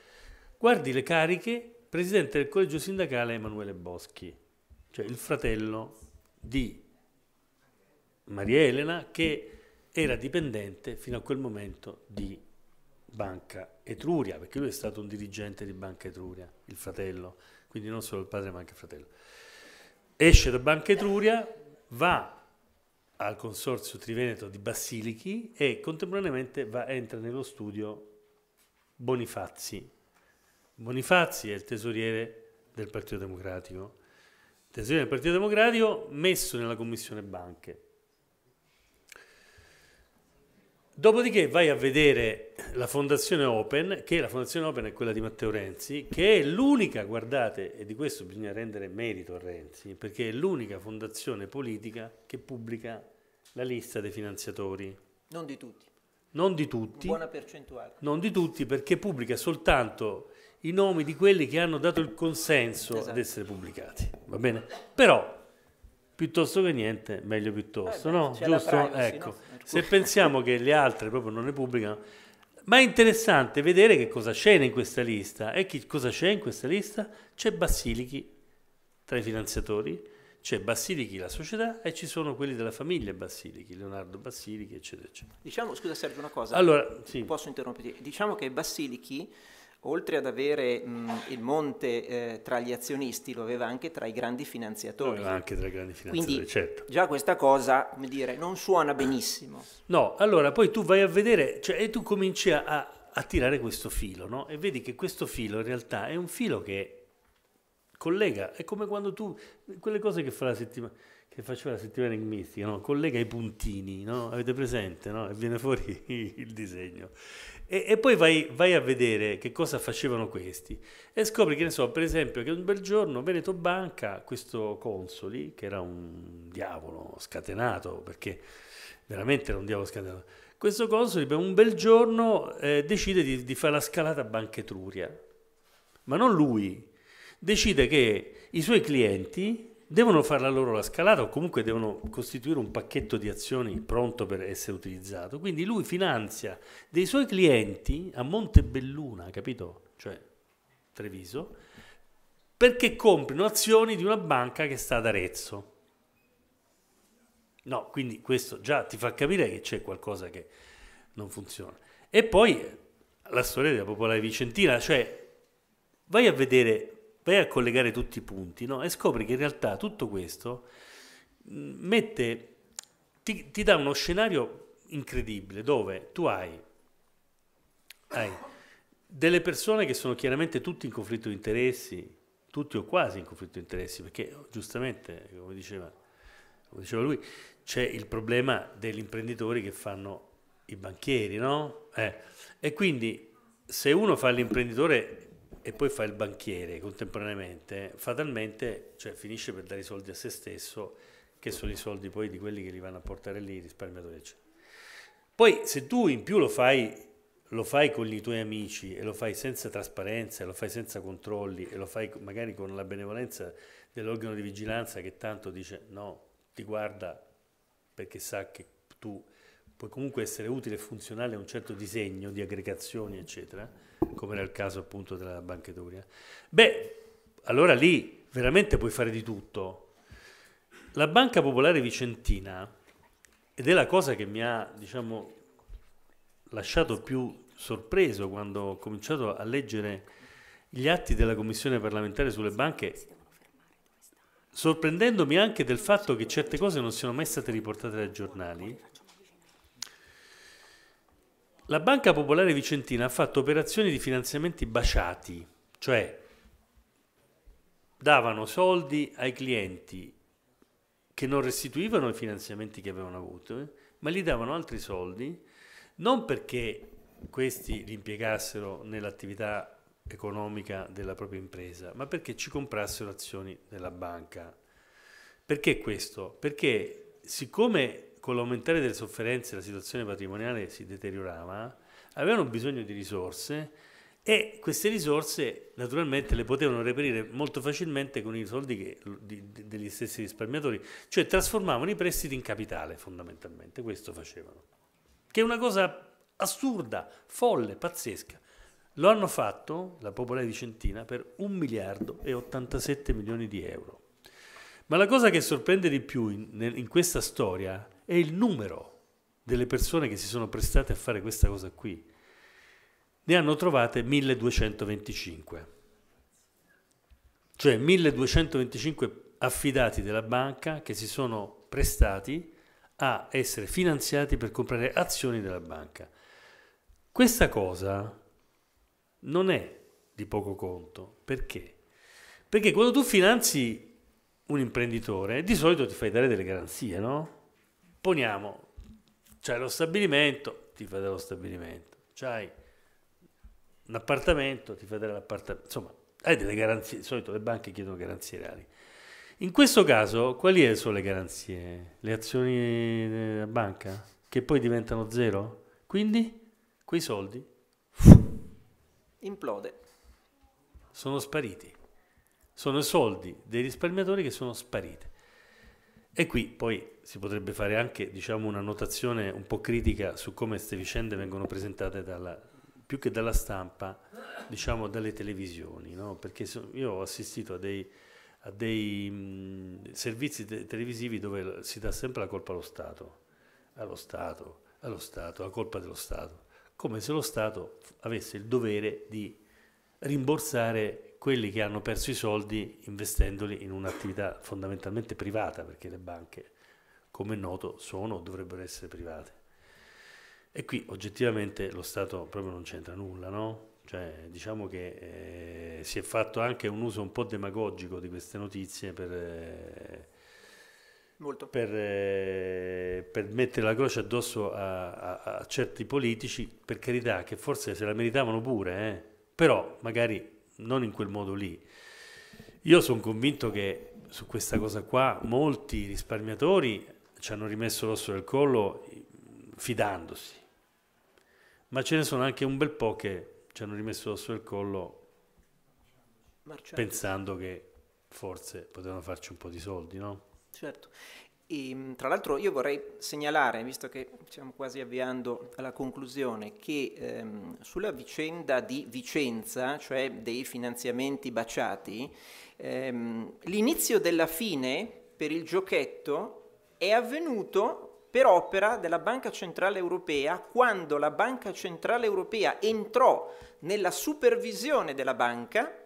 Guardi le cariche, presidente del collegio sindacale Emanuele Boschi, cioè il fratello di Maria Elena che era dipendente fino a quel momento di Banca Etruria, perché lui è stato un dirigente di Banca Etruria, il fratello, quindi non solo il padre ma anche il fratello. Esce da Banca Etruria, va al consorzio Triveneto di Basilichi e contemporaneamente va, entra nello studio Bonifazzi. Bonifazzi è il tesoriere del Partito Democratico. tesoriere del Partito Democratico messo nella commissione banche. Dopodiché vai a vedere la Fondazione Open, che la Fondazione Open è quella di Matteo Renzi, che è l'unica, guardate, e di questo bisogna rendere merito a Renzi, perché è l'unica fondazione politica che pubblica la lista dei finanziatori. Non di tutti. Non di tutti. Buona percentuale. Non di tutti perché pubblica soltanto i nomi di quelli che hanno dato il consenso esatto. ad essere pubblicati. Va bene? Però piuttosto che niente, meglio piuttosto, eh beh, no? Giusto? Privacy, ecco. No? Se pensiamo che le altre proprio non le pubblicano, ma è interessante vedere che cosa c'è in questa lista. E chi, cosa c'è in questa lista? C'è Basilichi tra i finanziatori, c'è Bassilichi la società e ci sono quelli della famiglia Bassilichi, Leonardo Bassilichi, eccetera, eccetera. Diciamo, scusa Sergio, una cosa, allora, sì. posso interromperti? Diciamo che Bassilichi, oltre ad avere mh, il monte eh, tra gli azionisti, lo aveva anche tra i grandi finanziatori. Lo aveva anche tra i grandi finanziatori, Quindi, certo. Già questa cosa, come dire, non suona benissimo. No, allora poi tu vai a vedere, cioè, e tu cominci a, a tirare questo filo, no? E vedi che questo filo in realtà è un filo che collega, è come quando tu, quelle cose che, fa la settima, che faceva la settimana in mistica, no? collega i puntini, no? avete presente? No? E viene fuori il disegno. E, e poi vai, vai, a vedere che cosa facevano questi e scopri che ne so, per esempio, che un bel giorno Veneto Banca, questo consoli, che era un diavolo scatenato, perché veramente era un diavolo scatenato, questo Consoli per un bel giorno eh, decide di, di fare la scalata a Banca Etruria, ma non lui, decide che i suoi clienti devono fare la loro la scalata o comunque devono costituire un pacchetto di azioni pronto per essere utilizzato. Quindi lui finanzia dei suoi clienti a Montebelluna, capito? Cioè Treviso, perché comprino azioni di una banca che sta ad Arezzo. No, quindi questo già ti fa capire che c'è qualcosa che non funziona. E poi la storia della popolare vicentina, cioè vai a vedere vai a collegare tutti i punti no? e scopri che in realtà tutto questo mm, mette, ti, ti dà uno scenario incredibile dove tu hai, hai delle persone che sono chiaramente tutti in conflitto di interessi, tutti o quasi in conflitto di interessi, perché giustamente, come diceva, come diceva lui, c'è il problema degli imprenditori che fanno i banchieri, no? Eh, e quindi se uno fa l'imprenditore e poi fa il banchiere contemporaneamente, fatalmente cioè, finisce per dare i soldi a se stesso, che sono i soldi poi di quelli che li vanno a portare lì, i risparmiatori, eccetera. Poi se tu in più lo fai, lo fai con i tuoi amici e lo fai senza trasparenza, lo fai senza controlli e lo fai magari con la benevolenza dell'organo di vigilanza che tanto dice no, ti guarda perché sa che tu puoi comunque essere utile e funzionale a un certo disegno di aggregazioni, eccetera come nel caso appunto della banchedoria, beh, allora lì veramente puoi fare di tutto. La Banca Popolare Vicentina, ed è la cosa che mi ha, diciamo, lasciato più sorpreso quando ho cominciato a leggere gli atti della Commissione parlamentare sulle banche, sorprendendomi anche del fatto che certe cose non siano mai state riportate dai giornali, la Banca Popolare Vicentina ha fatto operazioni di finanziamenti baciati, cioè davano soldi ai clienti che non restituivano i finanziamenti che avevano avuto, eh, ma gli davano altri soldi, non perché questi li impiegassero nell'attività economica della propria impresa, ma perché ci comprassero azioni della banca. Perché questo? Perché siccome con l'aumentare delle sofferenze la situazione patrimoniale si deteriorava, avevano bisogno di risorse e queste risorse naturalmente le potevano reperire molto facilmente con i soldi che, di, di, degli stessi risparmiatori, cioè trasformavano i prestiti in capitale fondamentalmente, questo facevano, che è una cosa assurda, folle, pazzesca. Lo hanno fatto, la popolare di Centina, per 1 miliardo e 87 milioni di euro. Ma la cosa che sorprende di più in, in questa storia è il numero delle persone che si sono prestate a fare questa cosa qui. Ne hanno trovate 1225. Cioè 1225 affidati della banca che si sono prestati a essere finanziati per comprare azioni della banca. Questa cosa non è di poco conto. Perché? Perché quando tu finanzi un imprenditore, di solito ti fai dare delle garanzie, no? Poniamo, c'è lo stabilimento, ti fai dello stabilimento, c'hai un appartamento, ti fai dell'appartamento, insomma, hai delle garanzie, di solito le banche chiedono garanzie reali. In questo caso, quali sono le garanzie? Le azioni della banca? Che poi diventano zero? Quindi, quei soldi... Implode. Sono spariti. Sono soldi dei risparmiatori che sono spariti. E qui poi si potrebbe fare anche diciamo, una notazione un po' critica su come queste vicende vengono presentate dalla, più che dalla stampa, diciamo dalle televisioni, no? perché so, io ho assistito a dei, a dei mh, servizi te televisivi dove si dà sempre la colpa allo Stato, allo Stato, allo Stato, la colpa dello Stato, come se lo Stato avesse il dovere di rimborsare quelli che hanno perso i soldi investendoli in un'attività fondamentalmente privata, perché le banche, come è noto, sono o dovrebbero essere private. E qui oggettivamente lo Stato proprio non c'entra nulla, no? Cioè, diciamo che eh, si è fatto anche un uso un po' demagogico di queste notizie per, eh, per, eh, per mettere la croce addosso a, a, a, certi politici, per carità, che forse se la meritavano pure, eh. però magari non in quel modo lì. Io sono convinto che su questa cosa qua molti risparmiatori ci hanno rimesso l'osso del collo fidandosi, ma ce ne sono anche un bel po' che ci hanno rimesso l'osso del collo Marciano. pensando che forse potevano farci un po' di soldi, no? Certo, e, mm, tra l'altro io vorrei segnalare, visto che stiamo quasi avviando alla conclusione, che ehm, sulla vicenda di Vicenza, cioè dei finanziamenti baciati, ehm, l'inizio della fine per il giochetto è avvenuto per opera della Banca Centrale Europea quando la Banca Centrale Europea entrò nella supervisione della banca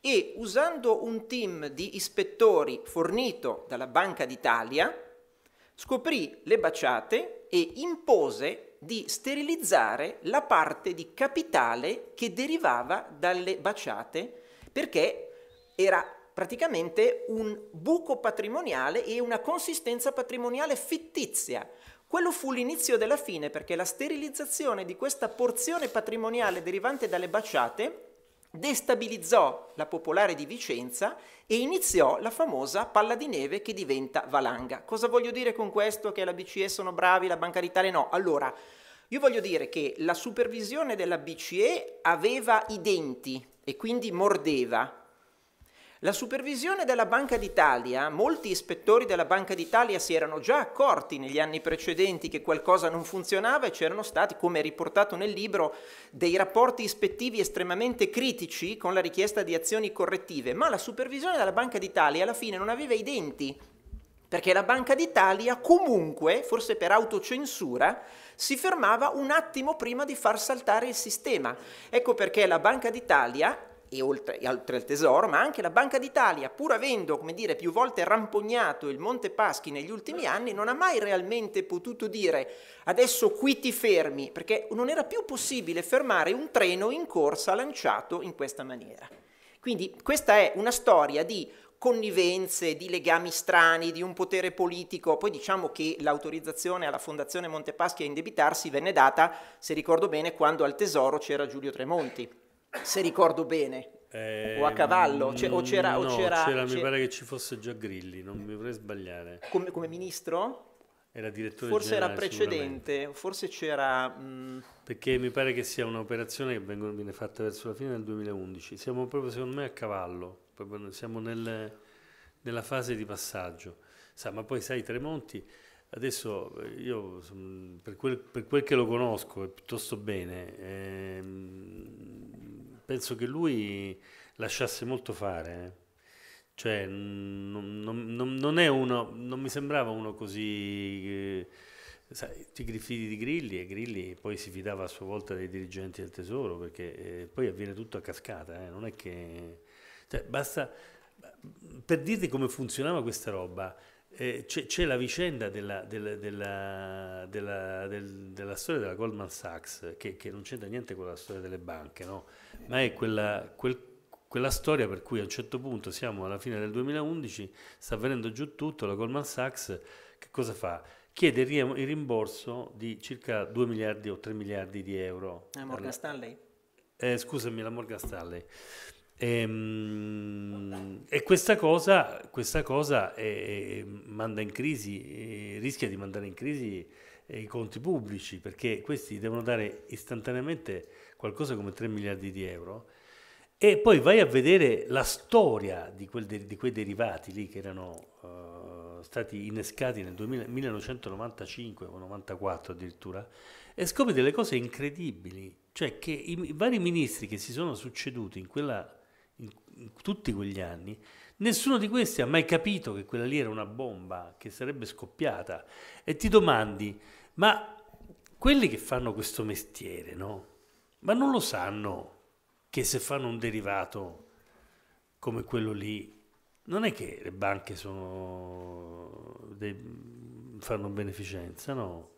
e usando un team di ispettori fornito dalla Banca d'Italia, scoprì le baciate e impose di sterilizzare la parte di capitale che derivava dalle baciate perché era praticamente un buco patrimoniale e una consistenza patrimoniale fittizia. Quello fu l'inizio della fine perché la sterilizzazione di questa porzione patrimoniale derivante dalle baciate destabilizzò la popolare di Vicenza e iniziò la famosa palla di neve che diventa valanga. Cosa voglio dire con questo? Che la BCE sono bravi, la Banca d'Italia no? Allora, io voglio dire che la supervisione della BCE aveva i denti e quindi mordeva la supervisione della Banca d'Italia, molti ispettori della Banca d'Italia si erano già accorti negli anni precedenti che qualcosa non funzionava e c'erano stati, come riportato nel libro, dei rapporti ispettivi estremamente critici con la richiesta di azioni correttive, ma la supervisione della Banca d'Italia alla fine non aveva i denti perché la Banca d'Italia comunque, forse per autocensura, si fermava un attimo prima di far saltare il sistema. Ecco perché la Banca d'Italia e oltre, e oltre al tesoro, ma anche la Banca d'Italia, pur avendo come dire, più volte rampognato il Monte Paschi negli ultimi anni, non ha mai realmente potuto dire adesso qui ti fermi, perché non era più possibile fermare un treno in corsa lanciato in questa maniera. Quindi questa è una storia di connivenze, di legami strani, di un potere politico. Poi diciamo che l'autorizzazione alla Fondazione Monte Paschi a indebitarsi venne data, se ricordo bene, quando al Tesoro c'era Giulio Tremonti se ricordo bene. Eh, o a ehm, cavallo, cioè, o c'era... No, o c'era, c'era, c'era, mi pare che ci fosse già Grilli, non mi vorrei sbagliare. Come, come ministro? Era direttore forse generale, era precedente, forse c'era... Mh... Mm, Perché mi pare che sia un'operazione che vengono, viene fatta verso la fine del 2011. Siamo proprio, secondo me, a cavallo, siamo nel, nella fase di passaggio. Sa, ma poi sai, Tremonti Adesso eh, io per quel, per quel, che lo conosco piuttosto bene, ehm, penso che lui lasciasse molto fare. Eh. Cioè, non, non, non, è uno, non mi sembrava uno così... Eh, sai, ti fidi di Grilli e Grilli poi si fidava a sua volta dei dirigenti del tesoro perché eh, poi avviene tutto a cascata, eh, non è che... Cioè, basta... Per dirti come funzionava questa roba, eh, c'è, la vicenda della, della, della, della, storia della Goldman Sachs, che, che non c'entra niente con la storia delle banche, no? ma è quella, quel, quella storia per cui a un certo punto siamo alla fine del 2011, sta venendo giù tutto, la Goldman Sachs che cosa fa? Chiede il rimborso di circa 2 miliardi o 3 miliardi di euro. La Morgan Stanley? Eh, scusami, la Morgan Stanley. E, ehm, e questa cosa, questa cosa è, eh, manda in crisi, eh, rischia di mandare in crisi eh, i conti pubblici perché questi devono dare istantaneamente qualcosa come 3 miliardi di euro e poi vai a vedere la storia di, de di quei derivati lì che erano uh, stati innescati nel 2000, 1995 o 1994 addirittura e scopri delle cose incredibili, cioè che i, i vari ministri che si sono succeduti in quella tutti quegli anni, nessuno di questi ha mai capito che quella lì era una bomba, che sarebbe scoppiata. E ti domandi, ma quelli che fanno questo mestiere, no? Ma non lo sanno che se fanno un derivato come quello lì, non è che le banche sono dei, fanno beneficenza, no?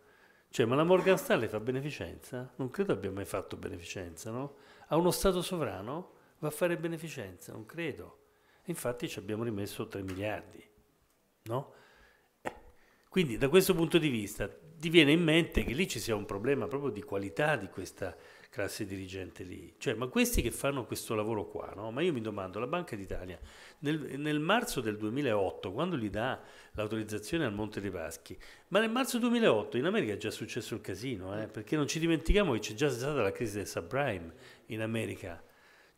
Cioè, ma la Morgan Stanley fa beneficenza? Non credo abbia mai fatto beneficenza, no? A uno Stato sovrano? va a fare beneficenza, non credo. Infatti ci abbiamo rimesso 3 miliardi, no? Quindi da questo punto di vista diviene in mente che lì ci sia un problema proprio di qualità di questa classe dirigente lì. Cioè, ma questi che fanno questo lavoro qua, no? Ma io mi domando, la Banca d'Italia nel, nel marzo del 2008, quando gli dà l'autorizzazione al Monte dei Paschi, ma nel marzo 2008 in America è già successo il casino, eh? perché non ci dimentichiamo che c'è già stata la crisi del subprime in America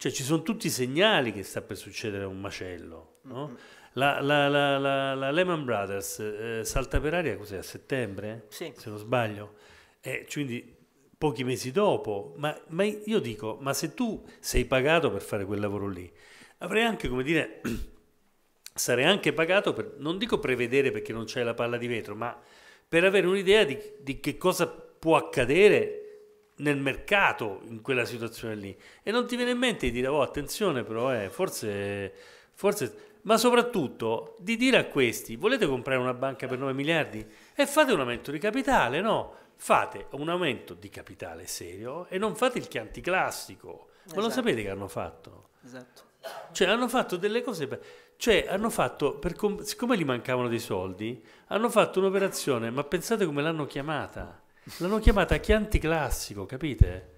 cioè ci sono tutti i segnali che sta per succedere un macello. No? La, la, la, la, Lehman Brothers eh, salta per aria cos'è, a settembre? Sì. Se non sbaglio. Eh, quindi pochi mesi dopo. Ma, ma, io dico, ma se tu sei pagato per fare quel lavoro lì, avrei anche, come dire, sarei anche pagato per, non dico prevedere perché non c'è la palla di vetro, ma per avere un'idea di, di che cosa può accadere nel mercato in quella situazione lì e non ti viene in mente di dire oh attenzione però eh, forse, forse ma soprattutto di dire a questi volete comprare una banca per 9 miliardi e fate un aumento di capitale no fate un aumento di capitale serio e non fate il chianti classico ma lo esatto. sapete che hanno fatto esatto cioè hanno fatto delle cose be- cioè hanno fatto com- siccome gli mancavano dei soldi hanno fatto un'operazione ma pensate come l'hanno chiamata L'hanno chiamata Chianti Classico, capite?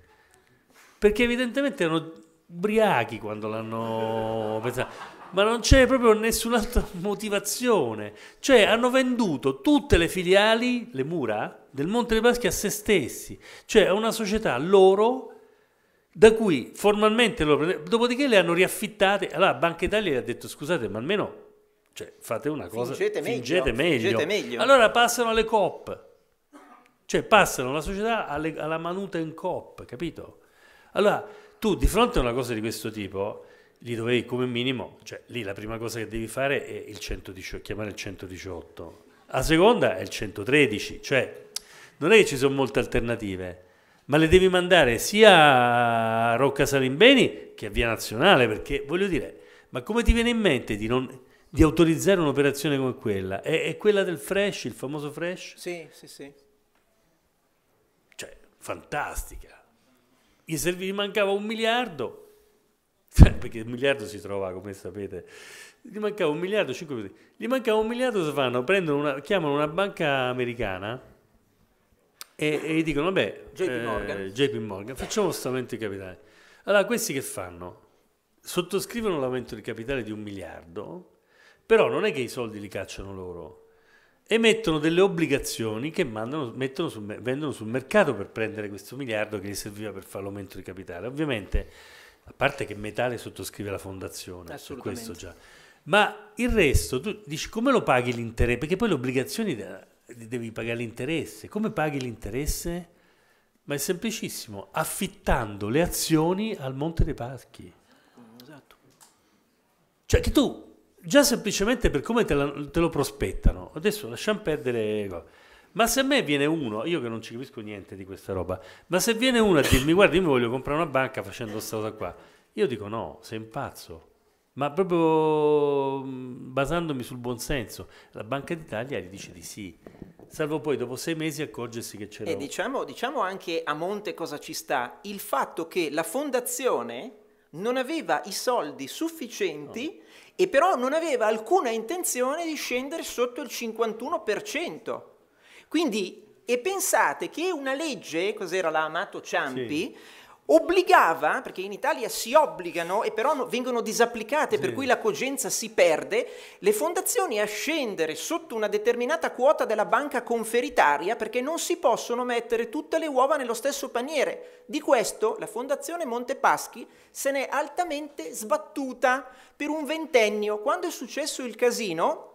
Perché evidentemente erano ubriachi quando l'hanno pensato ma non c'è proprio nessun'altra motivazione. Cioè, hanno venduto tutte le filiali, le mura, del Monte dei Paschi a se stessi, cioè a una società loro da cui formalmente loro prende... dopodiché le hanno riaffittate. Allora, Banca Italia gli ha detto: scusate, ma almeno cioè, fate una cosa, fingete, fingete, meglio, meglio. fingete meglio. Allora passano alle COP. Cioè passano la società alle, alla manuta in COP, capito? Allora, tu di fronte a una cosa di questo tipo, lì dovevi come minimo, cioè lì la prima cosa che devi fare è il 118, chiamare il 118, la seconda è il 113, cioè non è che ci sono molte alternative, ma le devi mandare sia a Rocca Salimbeni che a Via Nazionale, perché voglio dire, ma come ti viene in mente di, non, di autorizzare un'operazione come quella? È, è, quella del fresh, il famoso fresh? Sì, sì, sì fantastica. Gli, serv- mancava un miliardo, cioè, perché un miliardo si trova, come sapete, gli mancava un miliardo, 5 minuti. Gli mancava un miliardo, cosa fanno? Una, chiamano una banca americana e, e gli dicono, vabbè, JP, eh, JP Morgan, facciamo questo aumento di capitale. Allora, questi che fanno? Sottoscrivono l'aumento di capitale di un miliardo, però non è che i soldi li cacciano loro, emettono delle obbligazioni che mandano, su, vendono sul mercato per prendere questo miliardo che gli serviva per fare l'aumento di capitale. Ovviamente, a parte che Metale sottoscrive la fondazione, su questo già. Ma il resto, tu dici come lo paghi l'interesse? Perché poi le obbligazioni devi pagare l'interesse. Come paghi l'interesse? Ma è semplicissimo, affittando le azioni al Monte dei Paschi. Esatto. Cioè che tu già semplicemente per come te, la, te, lo prospettano. Adesso lasciamo perdere. Ma se a me viene uno, io che non ci capisco niente di questa roba, ma se viene uno a dirmi guarda io mi voglio comprare una banca facendo questa cosa qua, io dico no, sei impazzo. Ma proprio mhmm, basandomi sul buonsenso, la Banca d'Italia gli dice di sì salvo poi dopo sei mesi accorgersi che c'era. E diciamo, diciamo, anche a monte cosa ci sta, il fatto che la fondazione non aveva i soldi sufficienti no e però non aveva alcuna intenzione di scendere sotto il 51%. Quindi, e pensate che una legge, cos'era la Amato Ciampi, sì obbligava, perché in Italia si obbligano e però vengono disapplicate, sì. per cui la cogenza si perde, le fondazioni a scendere sotto una determinata quota della banca conferitaria perché non si possono mettere tutte le uova nello stesso paniere. Di questo la fondazione Montepaschi se n'è altamente sbattuta per un ventennio. Quando è successo il casino,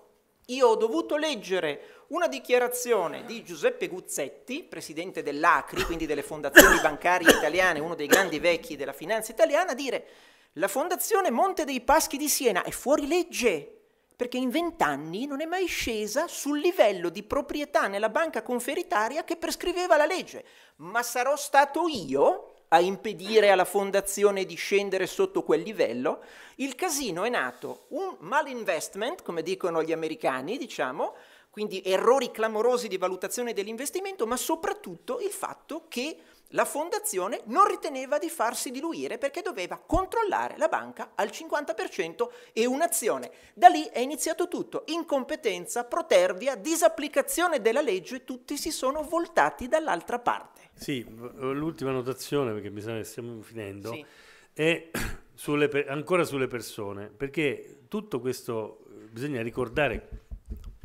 io ho dovuto leggere una dichiarazione di Giuseppe Guzzetti, presidente dell'ACRI, quindi delle fondazioni bancarie italiane, uno dei grandi vecchi della finanza italiana, dire la fondazione Monte dei Paschi di Siena è fuori legge perché in vent'anni non è mai scesa sul livello di proprietà nella banca conferitaria che prescriveva la legge. Ma sarò stato io a impedire alla fondazione di scendere sotto quel livello, il casino è nato un malinvestment, come dicono gli americani, diciamo, quindi errori clamorosi di valutazione dell'investimento, ma soprattutto il fatto che la fondazione non riteneva di farsi diluire perché doveva controllare la banca al 50% e un'azione. Da lì è iniziato tutto, incompetenza, protervia, disapplicazione della legge, tutti si sono voltati dall'altra parte. Sì, l'ultima notazione, perché mi sa che stiamo finendo, sì. è sulle, ancora sulle persone, perché tutto questo bisogna ricordare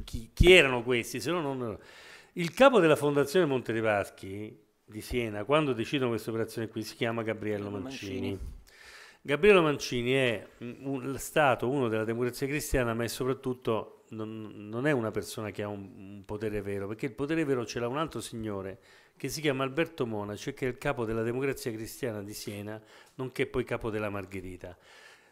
chi, chi erano questi, se no non... Il capo della Fondazione Monte dei Paschi di Siena, quando decidono questa operazione qui, si chiama Gabriello Mancini. Mancini. Gabriello Mancini è un, stato uno della democrazia cristiana, ma è soprattutto non, non è una persona che ha un, un potere vero, perché il potere vero ce l'ha un altro signore che si chiama Alberto Monaci e che è il capo della Democrazia Cristiana di Siena, nonché poi capo della Margherita.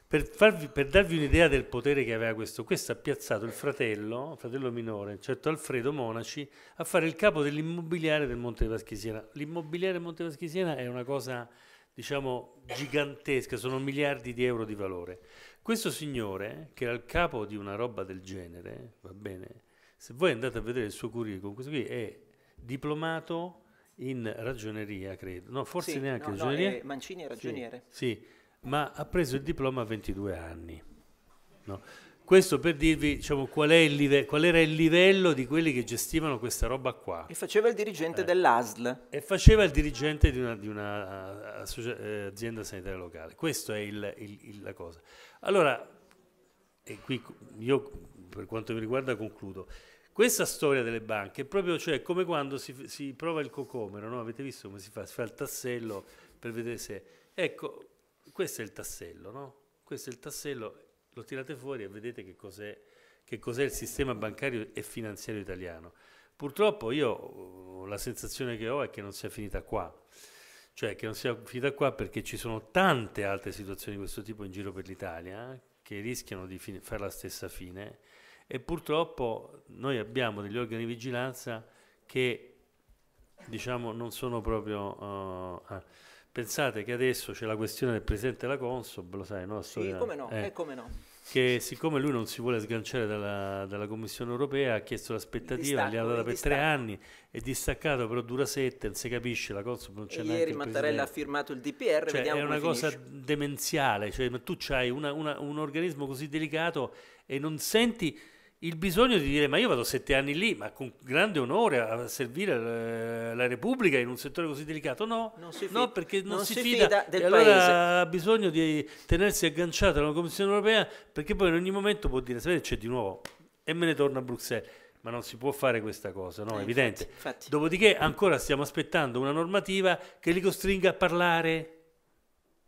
Per, farvi, per, darvi un'idea del potere che aveva questo, questo ha piazzato il fratello, fratello minore, certo Alfredo Monaci, a fare il capo dell'immobiliare del Monte dei Paschi L'immobiliare del Monte dei Paschi è una cosa, diciamo, gigantesca, sono miliardi di euro di valore. Questo signore, che era il capo di una roba del genere, va bene, se voi andate a vedere il suo curriculum, questo qui è diplomato in ragioneria, credo. No, forse sì, neanche no, ragioneria. No, Mancini è ragioniere. Sì, sì, ma ha preso il diploma a 22 anni. No. Questo per dirvi diciamo, qual, live- qual, era il livello di quelli che gestivano questa roba qua. E faceva il dirigente eh. dell'ASL. E faceva il dirigente di un'azienda eh, eh, sanitaria locale. Questa è il, il, il, la cosa. Allora, e qui io per quanto mi riguarda concludo. Questa storia delle banche è proprio cioè, come quando si, si prova il cocomero, no? avete visto come si fa? Si fa il tassello per vedere se... Ecco, questo è il tassello, no? Questo è il tassello, lo tirate fuori e vedete che cos'è, che cos'è il sistema bancario e finanziario italiano. Purtroppo io uh, la sensazione che ho è che non sia finita qua, cioè che non sia finita qua perché ci sono tante altre situazioni di questo tipo in giro per l'Italia eh, che rischiano di fin- fare la stessa fine e purtroppo noi abbiamo degli organi di vigilanza che diciamo non sono proprio... Uh, Pensate che adesso c'è la questione del presidente della Consob, lo sai, no? Sì, come no, eh, come no. Che siccome lui non si vuole sganciare dalla, dalla Commissione europea, ha chiesto l'aspettativa, gli ha data eh, per tre anni, è distaccato però dura sette, non si capisce, la Consob non c'è e neanche Ieri Mattarella ha firmato il DPR, cioè, È una cosa finisce. demenziale, cioè, ma tu hai una, una, un organismo così delicato e non senti il bisogno di dire ma io vado sette anni lì, ma con grande onore a servire eh, la Repubblica in un settore così delicato, no, fida, no perché non, non si, si, fida, fida del allora ha bisogno di tenersi agganciato alla Commissione europea perché poi in ogni momento può dire sapete c'è di nuovo e me ne torno a Bruxelles. Ma non si può fare questa cosa, no? È eh, evidente. Infatti, infatti. Dopodiché ancora stiamo aspettando una normativa che li costringa a parlare.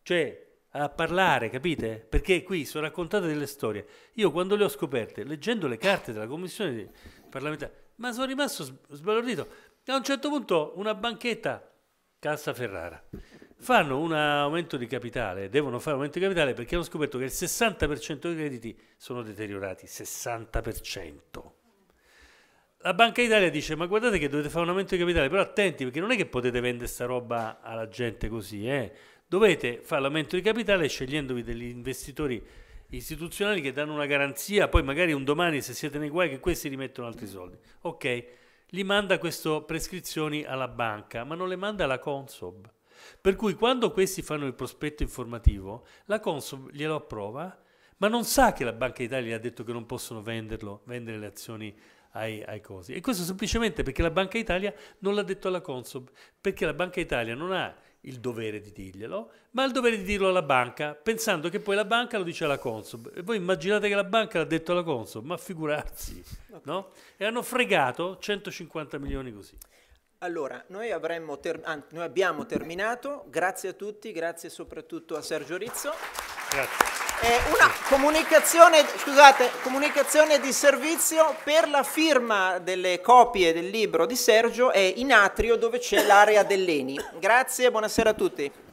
Cioè, a parlare, capite? Perché qui sono raccontate delle storie. Io quando le ho scoperte, leggendo le carte della commissione parlamentare, ma sono rimasto sbalordito. a un certo punto una banchetta, Cassa Ferrara, fanno un aumento di capitale, devono fare un aumento di capitale perché hanno scoperto che il 60% dei crediti sono deteriorati, 60%. La Banca Italia dice ma guardate che dovete fare un aumento di capitale, però attenti perché non è che potete vendere sta roba alla gente così, eh? dovete fare l'aumento di capitale scegliendovi degli investitori istituzionali che danno una garanzia, poi magari un domani se siete nei guai che questi rimettono altri soldi. Ok, li manda queste prescrizioni alla banca, ma non le manda alla Consob. Per cui quando questi fanno il prospetto informativo, la Consob glielo approva, ma non sa che la Banca d'Italia ha detto che non possono venderlo, vendere le azioni ai, ai, cosi. E questo semplicemente perché la Banca Italia non l'ha detto alla Consob, perché la Banca Italia non ha il dovere di dirglielo, ma il dovere di dirlo alla banca, pensando che poi la banca lo dice alla Consob. E voi immaginate che la banca l'ha detto alla Consob, ma figurarsi, no? E hanno fregato 150 milioni così. Allora, noi, ter ah, noi, abbiamo terminato, grazie a tutti, grazie soprattutto a Sergio Rizzo. Eh, una comunicazione, scusate, comunicazione di servizio per la firma delle copie del libro di Sergio è in atrio dove c'è l'area dell'ENI. Grazie, buonasera a tutti.